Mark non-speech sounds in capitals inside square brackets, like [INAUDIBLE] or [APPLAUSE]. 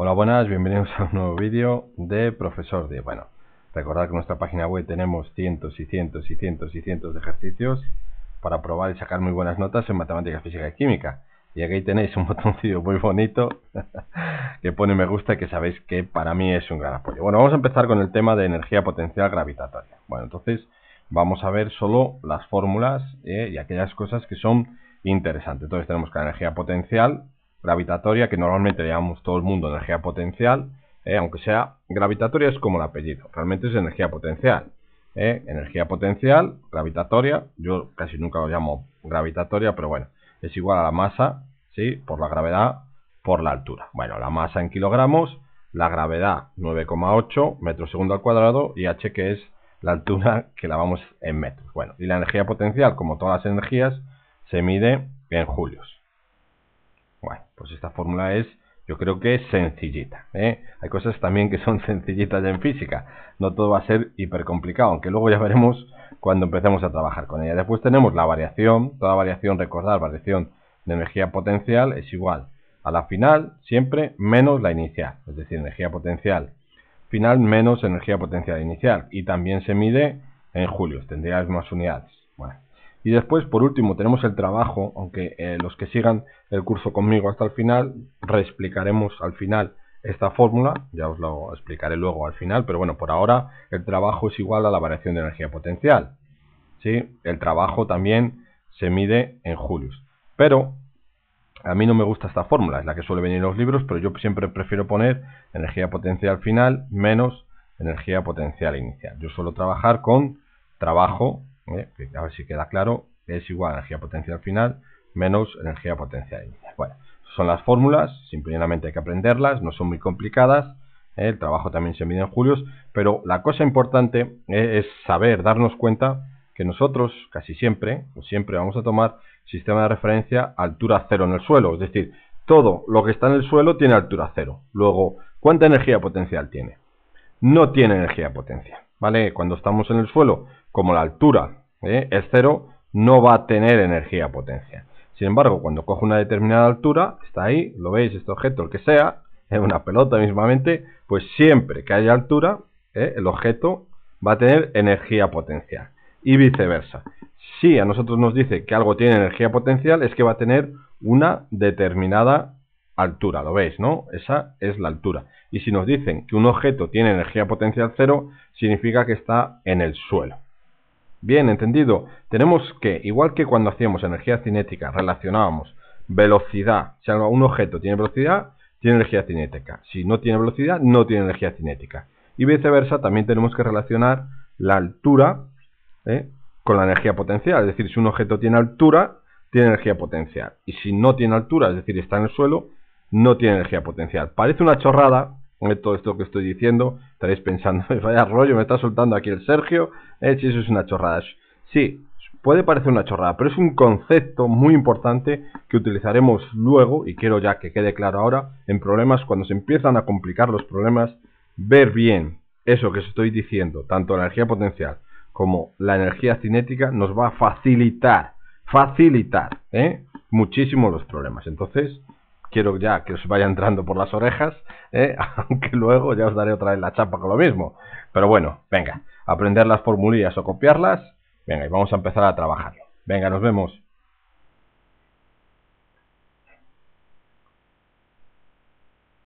Hola, buenas, bienvenidos a un nuevo vídeo de Profesor de. Bueno, recordad que en nuestra página web tenemos cientos y cientos y cientos y cientos de ejercicios para probar y sacar muy buenas notas en matemáticas, física y química. Y aquí tenéis un [LAUGHS] botoncillo muy bonito [LAUGHS] que pone me gusta y que sabéis que para mí es un gran apoyo. Bueno, vamos a empezar con el tema de energía potencial gravitatoria. Bueno, entonces vamos a ver solo las fórmulas eh, y aquellas cosas que son interesantes. Entonces tenemos que la energía potencial gravitatoria, que normalmente le llamamos todo el mundo energía potencial, eh, aunque sea gravitatoria es como el apellido, realmente es energía potencial. Eh, energía potencial, gravitatoria, yo casi nunca lo llamo gravitatoria, pero bueno, es igual a la masa, ¿sí? Por la gravedad, por la altura. Bueno, la masa en kilogramos, la gravedad 9,8 metros segundo al cuadrado y h que es la altura que la vamos en metros. Bueno, y la energía potencial, como todas las energías, se mide en julios. Bueno, pues esta fórmula es, yo creo que es sencillita. ¿eh? Hay cosas también que son [LAUGHS] sencillitas en física. No todo va a ser hiper complicado, aunque luego ya veremos cuando empecemos a trabajar con ella. Después tenemos la variación. Toda variación, recordar, variación de energía potencial es igual a la final siempre menos la inicial. Es decir, energía potencial final menos energía potencial inicial. Y también se mide en julio. Tendría más unidades. Bueno, y después, por último, tenemos el trabajo, aunque eh, los que sigan el curso conmigo hasta el final, reexplicaremos al final esta fórmula, ya os lo explicaré luego al final, pero bueno, por ahora el trabajo es igual a la variación de energía potencial. ¿sí? El trabajo también se mide en julios. Pero a mí no me gusta esta fórmula, es la que suele venir en los libros, pero yo siempre prefiero poner energía potencial final menos energía potencial inicial. Yo suelo trabajar con trabajo ¿eh? a ver si queda claro, es igual a energía potencial final menos energía potencial inicial. Bueno, son las fórmulas, simplemente hay que aprenderlas, no son muy complicadas. ¿eh? El trabajo también se mide en julios, pero la cosa importante ¿eh? es saber, darnos cuenta que nosotros casi siempre, o siempre vamos a tomar sistema de referencia altura cero en el suelo, es decir, todo lo que está en el suelo tiene altura cero. Luego, ¿cuánta energía potencial tiene? No tiene energía potencial, ¿vale? Cuando estamos en el suelo, como la altura el cero no va a tener energía potencial. Sin embargo, cuando cojo una determinada altura, está ahí, lo veis, este objeto, el que sea, [LAUGHS] es una pelota mismamente, pues siempre que haya altura, ¿eh? el objeto va a tener energía potencial. Y viceversa. Si a nosotros nos dice que algo tiene energía potencial, es que va a tener una determinada altura, lo veis, ¿no? Esa es la altura. Y si nos dicen que un objeto tiene energía potencial cero, significa que está en el suelo. Bien, entendido. Tenemos que, igual que cuando hacíamos energía cinética, relacionábamos velocidad. Si un objeto tiene velocidad, tiene energía cinética. Si no tiene velocidad, no tiene energía cinética. Y viceversa, también tenemos que relacionar la altura ¿eh? con la energía potencial. Es decir, si un objeto tiene altura, tiene energía potencial. Y si no tiene altura, es decir, está en el suelo, no tiene energía potencial. Parece una chorrada, todo esto que estoy diciendo, estaréis pensando, [LAUGHS] vaya rollo, me está soltando aquí el Sergio, eh, si eso es una chorrada. Sí, puede parecer una chorrada, pero es un concepto muy importante que utilizaremos luego, y quiero ya que quede claro ahora, en problemas, cuando se empiezan a complicar los problemas, ver bien eso que os estoy diciendo, tanto la energía potencial como la energía cinética, nos va a facilitar, facilitar, eh, muchísimo los problemas. Entonces, quiero ya que os vaya entrando por las orejas, ¿eh? [LAUGHS] aunque luego ya os daré otra vez la chapa con lo mismo. Pero bueno, venga, aprender las formulillas o copiarlas, venga, y vamos a empezar a trabajarlo. Venga, nos vemos.